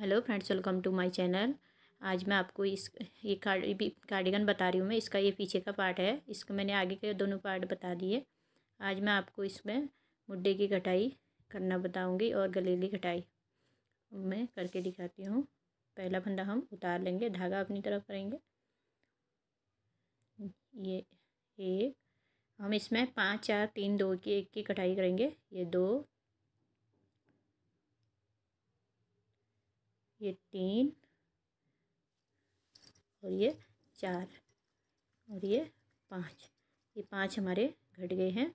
hello friends welcome to my channel आज मैं आपको इस ये कार्ड कार्डिगन बता रही हूँ मैं इसका ये पीछे का पार्ट है इसको मैंने आगे के दोनों पार्ट बता दिए आज मैं आपको इसमें मुड्डे की कटाई करना बताऊँगी और गले की कटाई मैं करके दिखाती हूँ पहला फंदा हम उतार लेंगे धागा अपनी तरफ करेंगे ये एक हम इसमें पाँच चार तीन दो की एक की कटाई करेंगे ये दो ये तीन और ये चार और ये पाँच ये पाँच हमारे घट गए हैं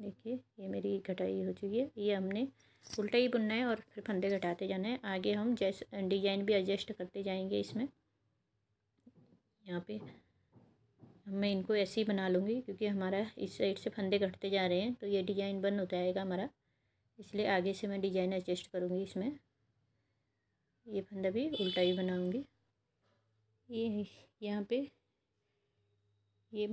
देखिए ये मेरी घटाई हो चुकी है ये हमने उल्टा ही बुनना है और फिर फंदे घटाते जाना है आगे हम जैसे डिजाइन भी एडजस्ट करते जाएंगे इसमें यहाँ पे मैं इनको ऐसे ही बना लूँगी क्योंकि हमारा इस साइड से फंदे घटते जा रहे हैं तो ये डिजाइन बंद होता जाएगा हमारा इसलिए आगे से मैं डिजाइन एडजस्ट करूँगी इसमें ये फंदा भी उल्टा ही बनाऊँगी ये यहाँ पे ये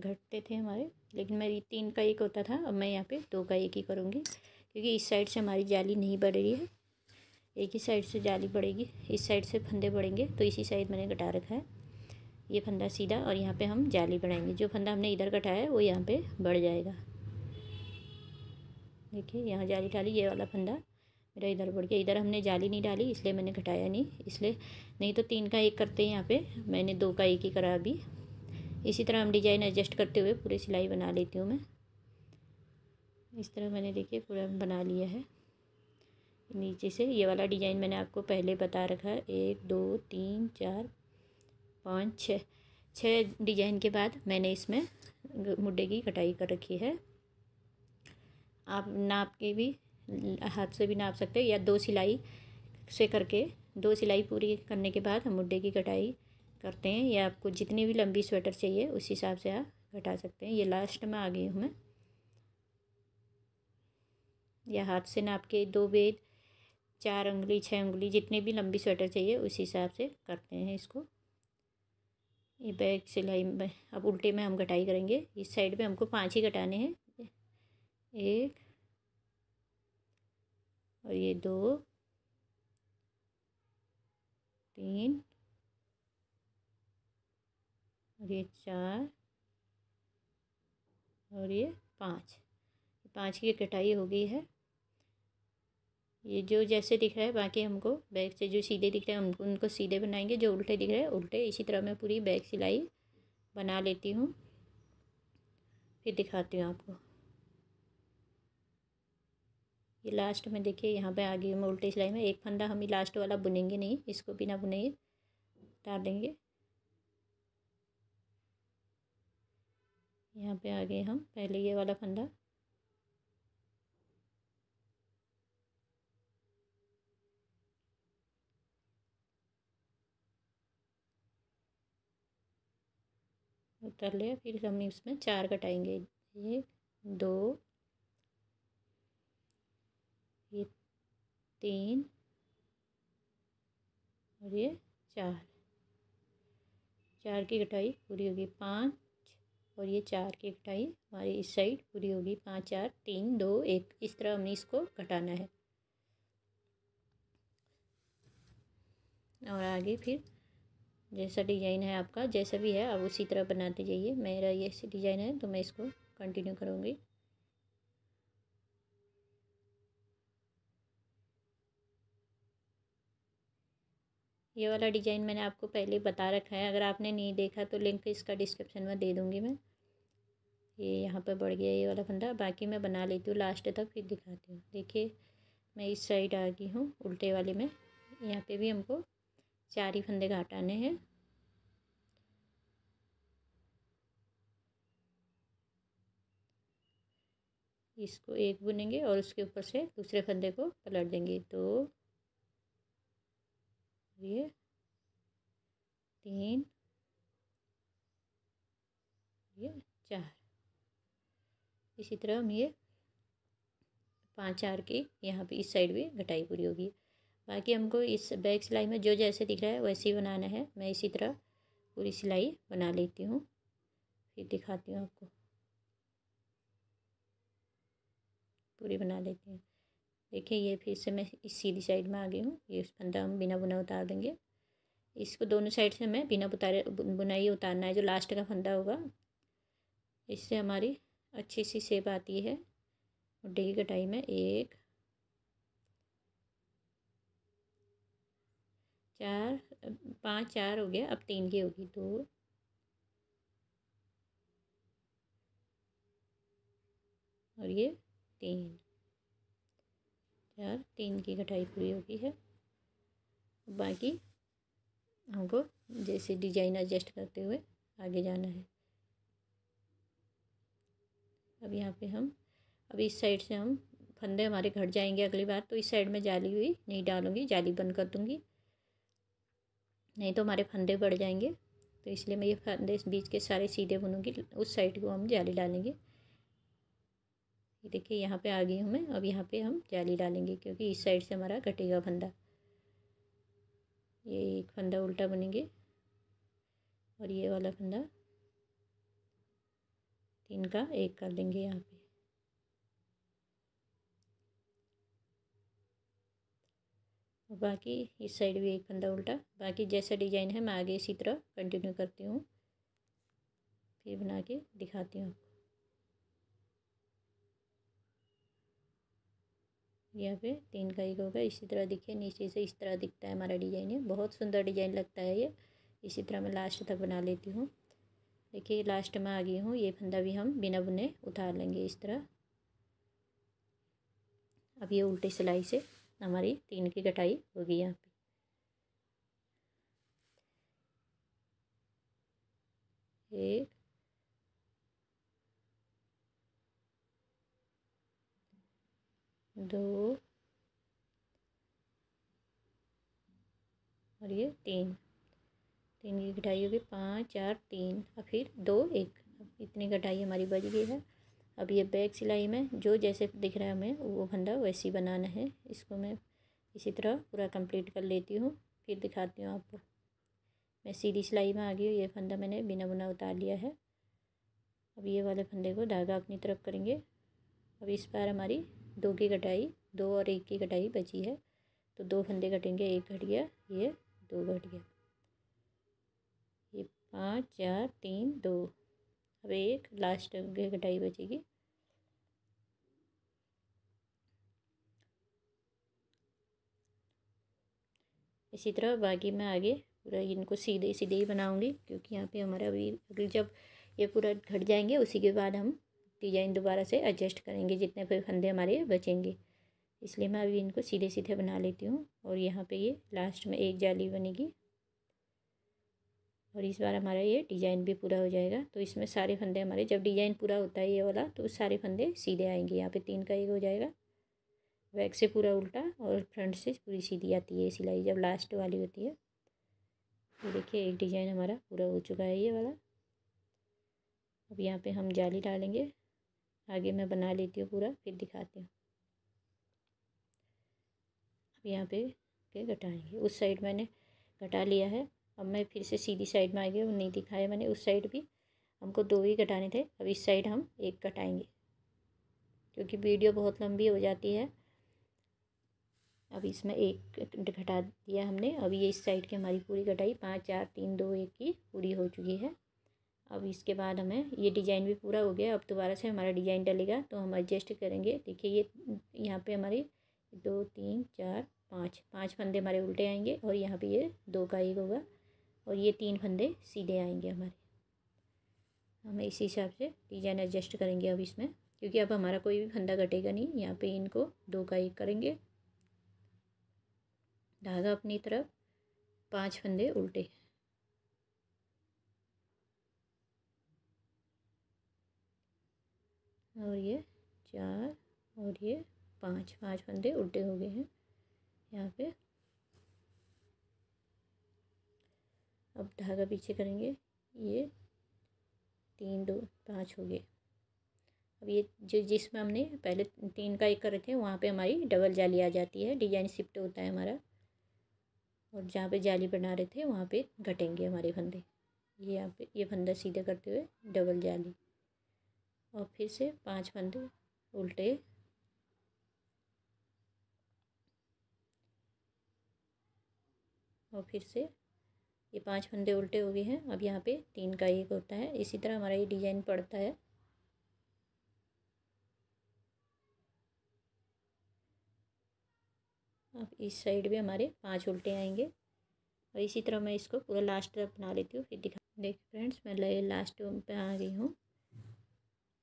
घटते थे हमारे लेकिन मेरी तीन का एक होता था अब मैं यहाँ पे दो का एक ही करूँगी क्योंकि इस साइड से हमारी जाली नहीं बढ़ रही है एक ही साइड से जाली बढ़ेगी इस साइड से फंदे बढ़ेंगे तो इसी साइड मैंने घटा रखा है ये फंदा सीधा और यहाँ पे हम जाली बढ़ाएंगे जो फंदा हमने इधर घटाया है वो यहाँ पे बढ़ जाएगा देखिए यहाँ जाली डाली ये वाला फंदा मेरा इधर बढ़ गया इधर हमने जाली नहीं डाली इसलिए मैंने घटाया नहीं इसलिए नहीं तो तीन का एक करते हैं यहाँ पे मैंने दो का एक ही करा अभी इसी तरह हम डिजाइन एडजस्ट करते हुए पूरी सिलाई बना लेती हूँ मैं इस तरह मैंने देखिए पूरा बना लिया है नीचे से ये वाला डिजाइन मैंने आपको पहले बता रखा है एक दो तीन चार पाँच छः छः डिजाइन के बाद मैंने इसमें मुड्डे की कटाई कर रखी है आप नाप के भी हाथ से भी नाप सकते हैं या दो सिलाई से करके दो सिलाई पूरी करने के बाद हम मुड्डे की कटाई करते हैं या आपको जितनी भी लंबी स्वेटर चाहिए उस हिसाब से आप घटा सकते हैं ये लास्ट में आ गई हूँ मैं या हाथ से नाप के दो बेद चार उंगली छः उंगली जितने भी लंबी स्वेटर चाहिए उस हिसाब से करते हैं इसको ये बैक सिलाई अब उल्टे में हम घटाई करेंगे इस साइड में हमको पांच ही घटाने हैं एक और ये दो तीन और ये चार और ये पाँच पाँच की कटाई हो गई है ये जो जैसे दिख रहा है बाकी हमको बैग से जो सीधे दिख रहे हैं उनको उनको सीधे बनाएंगे जो उल्टे दिख रहे हैं उल्टे इसी तरह मैं पूरी बैग सिलाई बना लेती हूँ फिर दिखाती हूँ आपको ये लास्ट में देखिए यहाँ पे आ गई मैं उल्टी सिलाई में एक फंदा हम लास्ट वाला बुनेंगे नहीं इसको बिना बुने उतार देंगे यहाँ पे आ गए हम पहले ये वाला फंदा उतर लिया फिर हम इसमें चार कटाएंगे एक दो ये तीन और ये चार चार की कटाई पूरी होगी पाँच और ये चार की कटाई हमारी इस साइड पूरी होगी पाँच चार तीन दो एक इस तरह हमने इसको घटाना है और आगे फिर जैसा डिजाइन है आपका जैसा भी है आप उसी तरह बनाते जाइए मेरा ये डिजाइन है तो मैं इसको कंटिन्यू करूँगी ये वाला डिज़ाइन मैंने आपको पहले बता रखा है अगर आपने नहीं देखा तो लिंक इसका डिस्क्रिप्शन में दे दूँगी मैं ये यहाँ पर बढ़ गया ये वाला फंदा बाकी मैं बना लेती हूँ लास्ट तक फिर दिखाती हूँ देखिए मैं इस साइड आ गई हूँ उल्टे वाले में यहाँ पे भी हमको चार ही फंदे घटाने हैं इसको एक बुनेंगे और उसके ऊपर से दूसरे फंदे को पलट देंगे दो तो ये तीन ये चार इसी तरह हम ये पाँच चार की यहाँ पे इस साइड भी घटाई पूरी होगी बाकी हमको इस बैक सिलाई में जो जैसे दिख रहा है वैसे ही बनाना है मैं इसी तरह पूरी सिलाई बना लेती हूँ फिर दिखाती हूँ आपको पूरी बना लेती हूँ देखिए ये फिर से मैं इस सीधी साइड में आ गई हूँ ये फंदा हम बिना बुना उतार देंगे इसको दोनों साइड से हमें बिना उतारे बुनाई उतारना है जो लास्ट का फंदा होगा इससे हमारी अच्छी सी सेप आती है और की कटाई में एक चार पाँच चार हो गया अब तीन की होगी दो और ये तीन चार तीन की कटाई पूरी हो गई है बाकी हमको जैसे डिजाइन एडजस्ट करते हुए आगे जाना है अब यहाँ पे हम अब इस साइड से हम फंदे हमारे घट जाएंगे अगली बार तो इस साइड में जाली हुई नहीं डालूँगी जाली बंद कर दूँगी नहीं तो हमारे फंदे बढ़ जाएंगे तो इसलिए मैं ये फंदे इस बीच के सारे सीधे बुनूँगी उस साइड को हम जाली डालेंगे ये देखिए यहाँ पे आ गई हूँ मैं अब यहाँ पे हम जाली डालेंगे क्योंकि इस साइड से हमारा कटेगा फंदा ये एक फंदा उल्टा बनेंगे और ये वाला फंदा तीन का एक कर देंगे यहाँ पे बाकी इस साइड भी एक फंदा उल्टा बाकी जैसा डिजाइन है मैं आगे इसी तरह कंटिन्यू करती हूँ फिर बना के दिखाती हूँ यहाँ पे तीन का एक होगा इसी तरह दिखे नीचे से इस तरह दिखता है हमारा डिजाइन ये बहुत सुंदर डिजाइन लगता है ये इसी तरह मैं लास्ट तक बना लेती हूँ देखिए लास्ट में आ गई हूँ ये फंदा भी हम बिना बुने उतार लेंगे इस तरह अब ये उल्टी सिलाई से हमारी तीन की कटाई होगी यहाँ पे एक दो और ये तीन तीन की कटाई होगी पाँच चार तीन और फिर दो एक इतनी कटाई हमारी बच गई है अब ये बैक सिलाई में जो जैसे दिख रहा है हमें वो फंदा वैसे ही बनाना है इसको मैं इसी तरह पूरा कंप्लीट कर लेती हूँ फिर दिखाती हूँ आपको मैं सीधी सिलाई में आ गई हूँ ये फंदा मैंने बिना बुना उतार लिया है अब ये वाले फंदे को धागा अपनी तरफ करेंगे अब इस बार हमारी दो की कटाई दो और एक की कटाई बची है तो दो फंदे कटेंगे एक घट गया ये दो घट गया ये पाँच चार तीन दो अब एक लास्ट की कटाई बचेगी इसी तरह बाकी मैं आगे पूरा इनको सीधे सीधे ही बनाऊंगी क्योंकि यहाँ पे हमारा अभी अगले जब ये पूरा घट जाएंगे उसी के बाद हम डिजाइन दोबारा से एडजस्ट करेंगे जितने पे फंदे हमारे बचेंगे इसलिए मैं अभी इनको सीधे सीधे बना लेती हूँ और यहाँ पे ये लास्ट में एक जाली बनेगी और इस बार हमारा ये डिज़ाइन भी पूरा हो जाएगा तो इसमें सारे फंदे हमारे जब डिज़ाइन पूरा होता है ये वाला तो सारे फंदे सीधे आएंगे यहाँ पे तीन का एक हो जाएगा बैक से पूरा उल्टा और फ्रंट से पूरी सीधी आती है सिलाई जब लास्ट वाली होती है तो देखिए एक डिज़ाइन हमारा पूरा हो चुका है ये वाला अब यहाँ पर हम जाली डालेंगे आगे मैं बना लेती हूँ पूरा फिर दिखाती हूँ अब यहाँ पे के घटाएंगे उस साइड मैंने घटा लिया है अब मैं फिर से सीधी साइड में आ गया नहीं दिखाया मैंने उस साइड भी हमको दो ही घटाने थे अब इस साइड हम एक कटाएँगे क्योंकि वीडियो बहुत लंबी हो जाती है अब इसमें एक घटा दिया हमने अब ये इस साइड की हमारी पूरी कटाई पाँच चार तीन दो एक की पूरी हो चुकी है अब इसके बाद हमें ये डिज़ाइन भी पूरा हो गया अब दोबारा से हमारा डिज़ाइन डलेगा तो हम एडजस्ट करेंगे देखिए ये यहाँ पे हमारे दो तीन चार पाँच पाँच फंदे हमारे उल्टे आएंगे और यहाँ पे ये दो का एक होगा और ये तीन फंदे सीधे आएंगे हमारे हम इसी हिसाब से डिज़ाइन एडजस्ट करेंगे अब इसमें क्योंकि अब हमारा कोई भी फंदा घटेगा नहीं यहाँ पर इनको दो का एक करेंगे धागा अपनी तरफ पाँच फंदे उल्टे और ये चार और ये पाँच पाँच फंदे उल्टे हो गए हैं यहाँ पे अब धागा पीछे करेंगे ये तीन दो पाँच हो गए अब ये जो जिसमें हमने पहले तीन का एक करे थे वहाँ पे हमारी डबल जाली आ जाती है डिजाइन शिफ्ट होता है हमारा और जहाँ पे जाली बना रहे थे वहाँ पे घटेंगे हमारे फंदे ये यहाँ पे ये फंदा सीधे करते हुए डबल जाली और फिर से पांच फंदे उल्टे और फिर से ये पांच फंदे उल्टे हो गए हैं अब यहाँ पे तीन का एक होता है इसी तरह हमारा ये डिजाइन पड़ता है अब इस साइड भी हमारे पांच उल्टे आएंगे और इसी तरह मैं इसको पूरा लास्ट तक बना लेती हूँ फिर दिखा देख फ्रेंड्स मैं लास्ट पे आ गई हूँ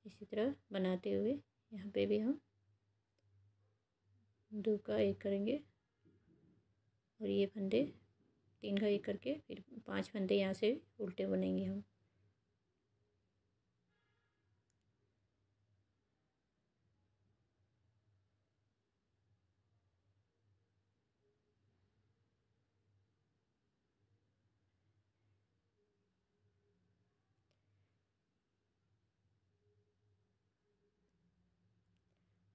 इसी तरह बनाते हुए यहाँ पे भी हम दो का एक करेंगे और ये फंदे तीन का एक करके फिर पांच फंदे यहाँ से उल्टे बनेंगे हम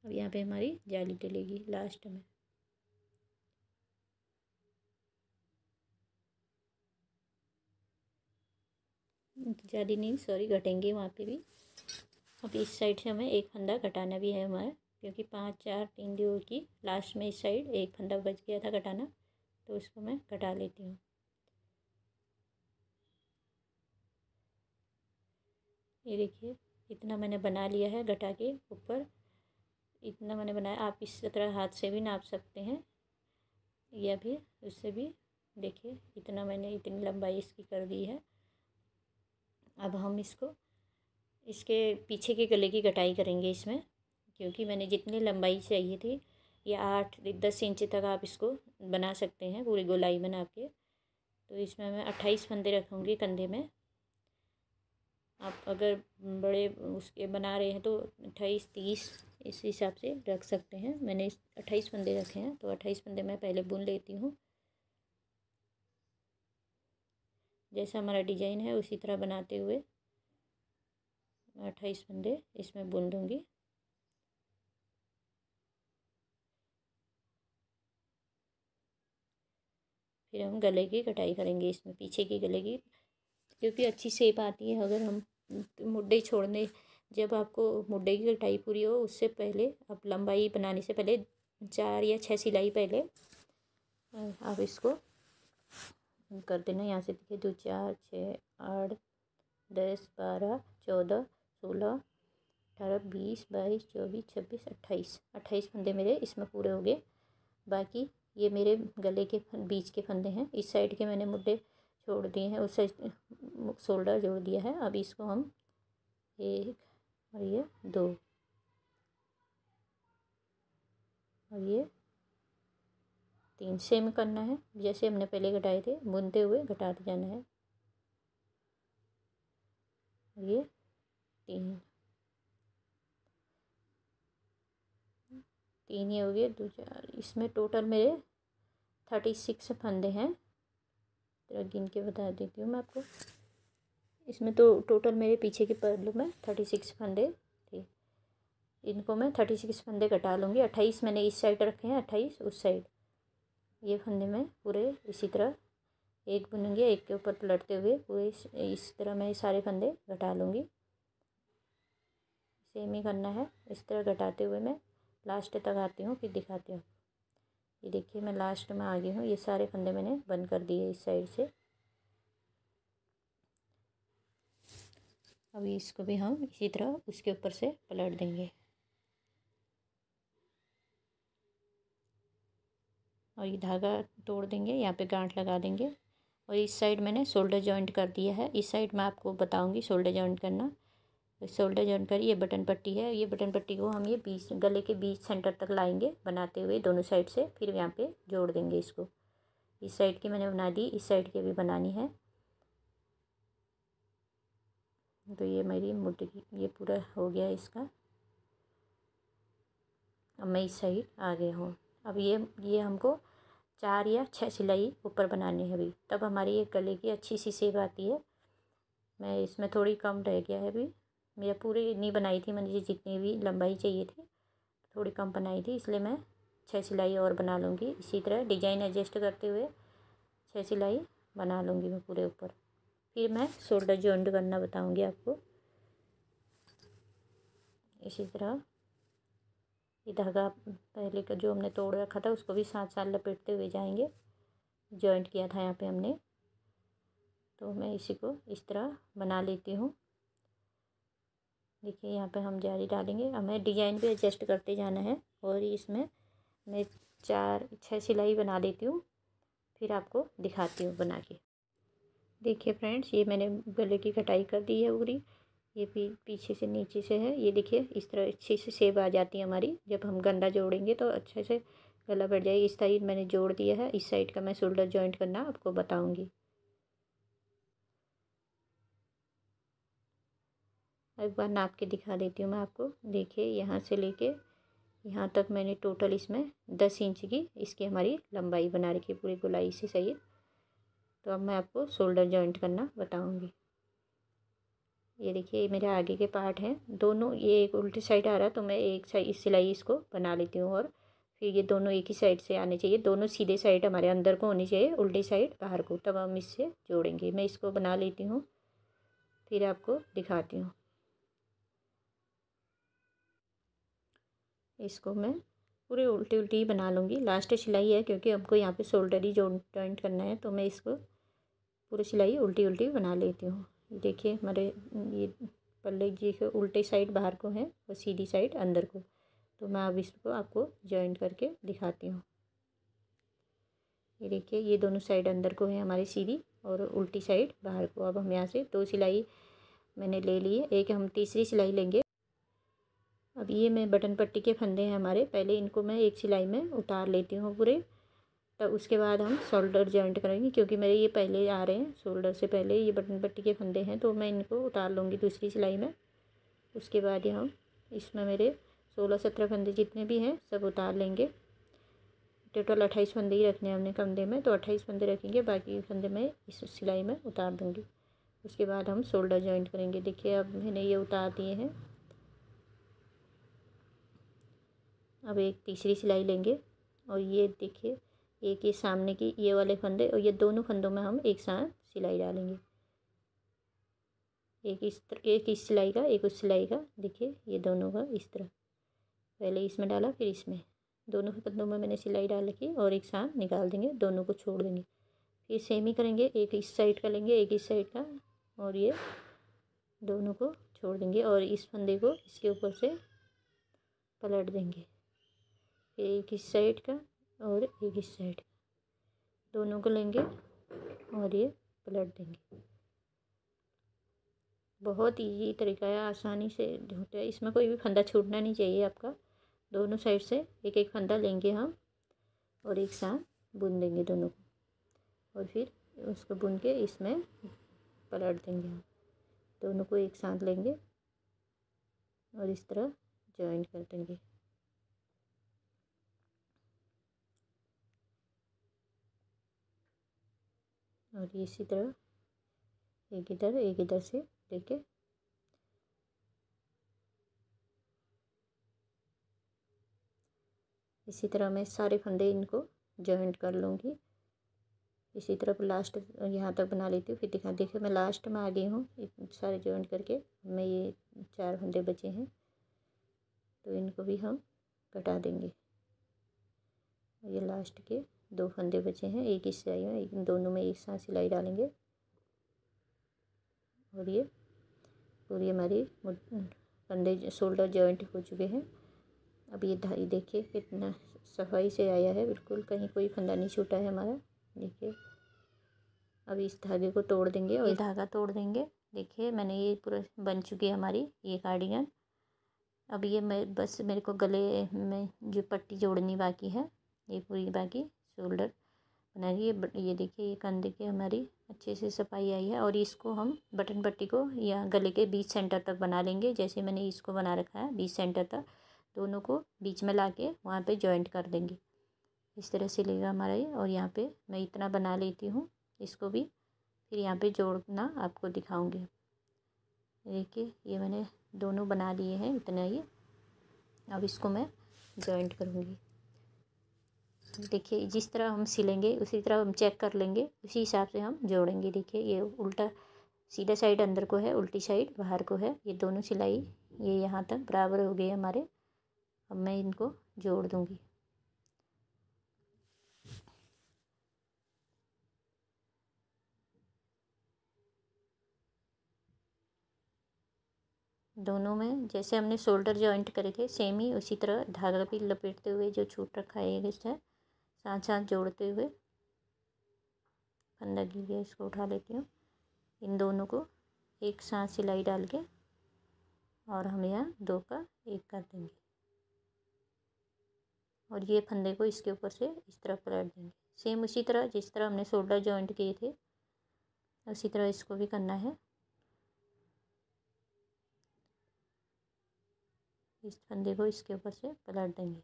अब यहाँ पे हमारी जाली डलेगी लास्ट में जाली नहीं सॉरी घटेंगे वहाँ पे भी अब इस साइड से हमें एक फंदा घटाना भी है हमारा क्योंकि पाँच चार तीन दो की लास्ट में इस साइड एक फंदा बच गया था घटाना तो उसको मैं घटा लेती हूँ ये देखिए इतना मैंने बना लिया है घटा के ऊपर इतना मैंने बनाया आप इस तरह हाथ से भी नाप सकते हैं या फिर उससे भी देखिए इतना मैंने इतनी लंबाई इसकी कर दी है अब हम इसको इसके पीछे के गले की कटाई करेंगे इसमें क्योंकि मैंने जितनी लंबाई चाहिए थी या आठ दस इंच तक आप इसको बना सकते हैं पूरी गोलाई बना के तो इसमें मैं अट्ठाईस फंदे रखूँगी कंधे में आप अगर बड़े उसके बना रहे हैं तो अट्ठाईस तीस इस हिसाब से रख सकते हैं मैंने अट्ठाईस फंदे रखे हैं तो अट्ठाईस फंदे मैं पहले बुन लेती हूँ जैसा हमारा डिजाइन है उसी तरह बनाते हुए अट्ठाईस फंदे इसमें बुन दूँगी फिर हम गले की कटाई करेंगे इसमें पीछे की गले की क्योंकि अच्छी शेप आती है अगर हम मुड्ढे छोड़ने जब आपको मुड्ढे की कटाई पूरी हो उससे पहले आप लंबाई बनाने से पहले चार या छः सिलाई पहले आप इसको कर देना यहाँ से देखिए दो चार छः आठ दस बारह चौदह सोलह अठारह बीस बाईस चौबीस छब्बीस अट्ठाईस अट्ठाईस फंदे मेरे इसमें पूरे हो गए बाकी ये मेरे गले के बीच के फंदे हैं इस साइड के मैंने मुड्ढे छोड़ दिए हैं उसे शोल्डर जोड़ दिया है अब इसको हम एक और ये दो और ये तीन सेम करना है जैसे हमने पहले घटाए थे बुनते हुए घटाते जाना है ये तीन तीन ये हो गए दो चार इसमें टोटल मेरे थर्टी सिक्स फंदे हैं तरह गिन के बता देती हूँ मैं आपको इसमें तो टोटल मेरे पीछे के पल्लू में थर्टी सिक्स फंदे थे इनको मैं थर्टी सिक्स फंदे कटा लूँगी अट्ठाईस मैंने इस साइड रखे हैं अट्ठाईस उस साइड ये फंदे मैं पूरे इसी तरह एक बुनूँगी एक के ऊपर पलटते हुए पूरे इस तरह मैं सारे फंदे घटा लूँगी सेम ही करना है इस तरह घटाते हुए मैं लास्ट तक आती हूँ फिर दिखाती हूँ ये देखिए मैं लास्ट में आ गई हूँ ये सारे फंदे मैंने बंद कर दिए इस साइड से अभी इसको भी हम इसी तरह उसके ऊपर से पलट देंगे और ये धागा तोड़ देंगे यहाँ पे गांठ लगा देंगे और इस साइड मैंने शोल्डर जॉइंट कर दिया है इस साइड मैं आपको बताऊंगी शोल्डर जॉइंट करना शोल्डर जॉइन पर ये बटन पट्टी है ये बटन पट्टी को हम ये बीच गले के बीच सेंटर तक लाएंगे बनाते हुए दोनों साइड से फिर यहाँ पे जोड़ देंगे इसको इस साइड की मैंने बना दी इस साइड की भी बनानी है तो ये मेरी मुर्गी ये पूरा हो गया इसका अब मैं इस साइड आ गया हूँ अब ये ये हमको चार या छः सिलाई ऊपर बनानी है अभी तब हमारी ये गले की अच्छी सी सेब आती है मैं इसमें थोड़ी कम रह गया है अभी मेरा पूरे नहीं बनाई थी मैंने जितनी भी लंबाई चाहिए थी थोड़ी कम बनाई थी इसलिए मैं छः सिलाई और बना लूँगी इसी तरह डिजाइन एडजस्ट करते हुए छः सिलाई बना लूँगी मैं पूरे ऊपर फिर मैं शोल्डर जॉइंट करना बताऊँगी आपको इसी तरह ये धागा पहले का जो हमने तोड़ रखा था उसको भी साथ साथ लपेटते हुए जाएंगे जॉइंट किया था यहाँ पे हमने तो मैं इसी को इस तरह बना लेती हूँ देखिए यहाँ पर हम जारी डालेंगे हमें डिजाइन भी एडजस्ट करते जाना है और इसमें मैं चार छः सिलाई बना लेती हूँ फिर आपको दिखाती हूँ बना के देखिए फ्रेंड्स ये मैंने गले की कटाई कर दी है उगरी ये भी पीछे से नीचे से है ये देखिए इस तरह अच्छे से सेब आ जाती है हमारी जब हम गंदा जोड़ेंगे तो अच्छे से गला बढ़ जाएगी इस साइड मैंने जोड़ दिया है इस साइड का मैं शोल्डर जॉइंट करना आपको बताऊँगी एक बार नाप के दिखा देती हूँ मैं आपको देखिए यहाँ से लेके यहाँ तक मैंने टोटल इसमें दस इंच की इसकी हमारी लंबाई बना रखी है पूरी गुलाई से सही तो अब मैं आपको शोल्डर जॉइंट करना बताऊँगी ये देखिए ये मेरे आगे के पार्ट हैं दोनों ये एक उल्टी साइड आ रहा तो मैं एक साइड इस सिलाई इसको बना लेती हूँ और फिर ये दोनों एक ही साइड से आने चाहिए दोनों सीधे साइड हमारे अंदर को होनी चाहिए उल्टी साइड बाहर को तब हम इससे जोड़ेंगे मैं इसको बना लेती हूँ फिर आपको दिखाती हूँ इसको मैं पूरे उल्टी उल्टी ही बना लूँगी लास्ट सिलाई है क्योंकि हमको यहाँ पे शोल्डर ही जो जॉइंट करना है तो मैं इसको पूरी सिलाई उल्टी उल्टी बना लेती हूँ देखिए हमारे ये पल्ले जी के उल्टे साइड बाहर को है और सीधी साइड अंदर को तो मैं अब इसको आपको जॉइंट करके दिखाती हूँ ये देखिए ये दोनों साइड अंदर को है हमारी सीधी और उल्टी साइड बाहर को अब हम यहाँ से दो सिलाई मैंने ले ली है एक हम तीसरी सिलाई लेंगे अब ये मैं बटन पट्टी के फंदे हैं हमारे पहले इनको मैं एक सिलाई में उतार लेती हूँ पूरे तब उसके बाद हम शोल्डर जॉइंट करेंगे क्योंकि मेरे ये पहले आ रहे हैं शोल्डर से पहले ये बटन पट्टी के फंदे हैं तो मैं इनको उतार लूँगी दूसरी सिलाई में उसके बाद ही हम इसमें मेरे सोलह सत्रह फंदे जितने भी हैं सब उतार लेंगे टोटल अट्ठाईस फंदे ही रखने हैं हमने कंधे में तो अट्ठाईस फंदे रखेंगे बाकी फंदे मैं इस सिलाई में उतार दूँगी उसके बाद हम शोल्डर जॉइंट करेंगे देखिए अब मैंने ये उतार दिए हैं अब एक तीसरी सिलाई लेंगे और ये देखिए एक ये सामने की ये वाले फंदे और ये दोनों फंदों में हम एक साथ सिलाई डालेंगे एक इस एक इस सिलाई का एक उस सिलाई का देखिए ये दोनों का इस तरह पहले इसमें डाला फिर इसमें दोनों फंदों में मैंने सिलाई डाल रखी और एक साथ निकाल देंगे दोनों को छोड़ देंगे फिर सेम ही करेंगे एक इस साइड का लेंगे एक इस साइड का और ये दोनों को छोड़ देंगे और इस फंदे को इसके ऊपर से पलट देंगे एक इस साइड का और एक इस साइड का दोनों को लेंगे और ये पलट देंगे बहुत इजी तरीका है आसानी से होता है इसमें कोई भी फंदा छूटना नहीं चाहिए आपका दोनों साइड से एक एक फंदा लेंगे हम और एक साथ बुन देंगे दोनों को और फिर उसको बुन के इसमें पलट देंगे हम दोनों को एक साथ लेंगे और इस तरह ज्वाइन कर देंगे और ये इसी तरह एक इधर एक इधर से लेके इसी तरह मैं सारे फंदे इनको जॉइंट कर लूँगी इसी तरह लास्ट यहाँ तक बना लेती हूँ फिर दिखा देखिए मैं लास्ट में आ गई हूँ सारे जॉइंट करके मैं ये चार फंदे बचे हैं तो इनको भी हम कटा देंगे ये लास्ट के दो फंदे बचे हैं एक ही सिलाई में एक दोनों में एक साथ सिलाई डालेंगे और ये पूरी हमारी फंदे शोल्डर जॉइंट हो चुके हैं अब ये धाई देखिए कितना सफाई से आया है बिल्कुल कहीं कोई फंदा नहीं छूटा है हमारा देखिए अब इस धागे को तोड़ देंगे और धागा तोड़ देंगे देखिए मैंने ये पूरा बन चुकी है हमारी ये कार्डिगन अब ये मैं बस मेरे को गले में जो पट्टी जोड़नी बाकी है ये पूरी बाकी शोल्डर बना रही है ये देखिए ये कंधे की हमारी अच्छे से सफाई आई है और इसको हम बटन पट्टी को या गले के बीच सेंटर तक बना लेंगे जैसे मैंने इसको बना रखा है बीच सेंटर तक दोनों को बीच में ला के वहाँ पर जॉइंट कर देंगे इस तरह से लेगा हमारा ये और यहाँ पे मैं इतना बना लेती हूँ इसको भी फिर यहाँ पे जोड़ना आपको दिखाऊँगी देखिए ये मैंने दोनों बना लिए हैं इतना ये अब इसको मैं जॉइंट करूँगी तो देखिए जिस तरह हम सिलेंगे उसी तरह हम चेक कर लेंगे उसी हिसाब से हम जोड़ेंगे देखिए ये उल्टा सीधा साइड अंदर को है उल्टी साइड बाहर को है ये दोनों सिलाई ये यहाँ तक बराबर हो गए हमारे अब मैं इनको जोड़ दूँगी दोनों में जैसे हमने शोल्डर जॉइंट करे थे सेम ही उसी तरह धागा भी लपेटते हुए जो छूट रखा है है साथ साथ जोड़ते हुए फंदा गिर गया इसको उठा लेती हूँ इन दोनों को एक साथ सिलाई डाल के और हम यहाँ दो का एक कर देंगे और ये फंदे को इसके ऊपर से इस तरह पलट देंगे सेम उसी तरह जिस तरह हमने शोल्डर जॉइंट किए थे उसी तरह इसको भी करना है इस फंदे को इसके ऊपर से पलट देंगे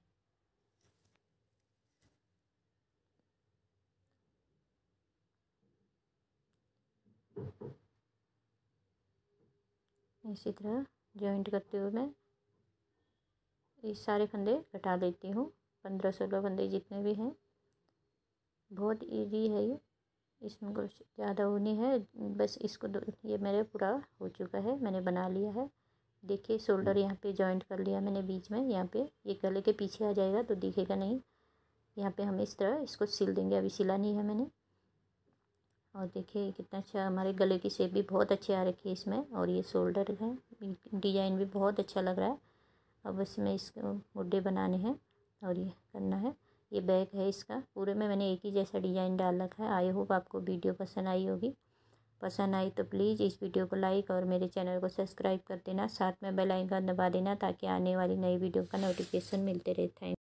इसी तरह जॉइंट करते हुए मैं ये सारे फंदे घटा लेती हूँ पंद्रह सोलह फंदे जितने भी हैं बहुत इजी है ये इसमें कुछ ज़्यादा वो नहीं है बस इसको ये मेरे पूरा हो चुका है मैंने बना लिया है देखिए शोल्डर यहाँ पे जॉइंट कर लिया मैंने बीच में यहाँ पे ये गले के पीछे आ जाएगा तो दिखेगा नहीं यहाँ पे हम इस तरह इसको सिल देंगे अभी सिला नहीं है मैंने और देखिए कितना अच्छा हमारे गले की शेप भी बहुत अच्छी आ रखी है इसमें और ये शोल्डर है डिज़ाइन भी बहुत अच्छा लग रहा है अब इसमें इसके मुड्ढे बनाने हैं और ये करना है ये बैग है इसका पूरे में मैंने एक ही जैसा डिज़ाइन डाल रखा है आई होप आपको वीडियो पसंद आई होगी पसंद आई तो प्लीज़ इस वीडियो को लाइक और मेरे चैनल को सब्सक्राइब कर देना साथ में बेल आइकन दबा देना ताकि आने वाली नई वीडियो का नोटिफिकेशन मिलते रहे थैंक